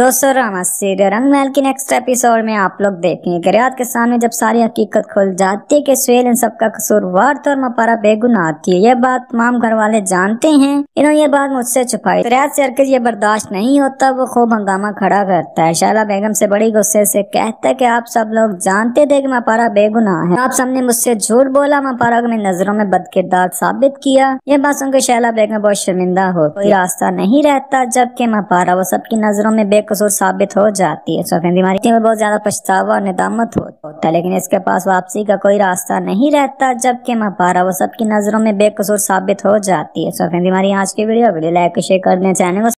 दोस्तों रंग महल की नेक्स्ट एपिसोड में आप लोग देखेंगे कि रियाद के सामने जब सारी हकीकत खुल जाती है कि सुहेल इन सबका कसूर वार्थ और मपारा आती है यह बात तमाम घर वाले जानते हैं इन्होंने ये बात मुझसे छुपाई तो रियाद से हरकत ये बर्दाश्त नहीं होता वो खूब हंगामा खड़ा करता है शाला बेगम से बड़ी गुस्से से कहता है की आप सब लोग जानते थे की मपारा बेगुना है आप सबने मुझसे झूठ बोला मपारा को मेरी नजरों में बद किरदार साबित किया यह बात सुनकर शैला बेगम बहुत शर्मिंदा हो रास्ता नहीं रहता जबकि मपारा वो सबकी नजरों में बेकसूर साबित हो जाती है सोफियन बीमारी में बहुत ज्यादा पछतावा और निदामत होता है लेकिन इसके पास वापसी का कोई रास्ता नहीं रहता जबकि मपारा वो सबकी नजरों में बेकसूर साबित हो जाती है सोफियन बीमारी आज की वीडियो वीडियो लाइक शेयर कर दें चैनल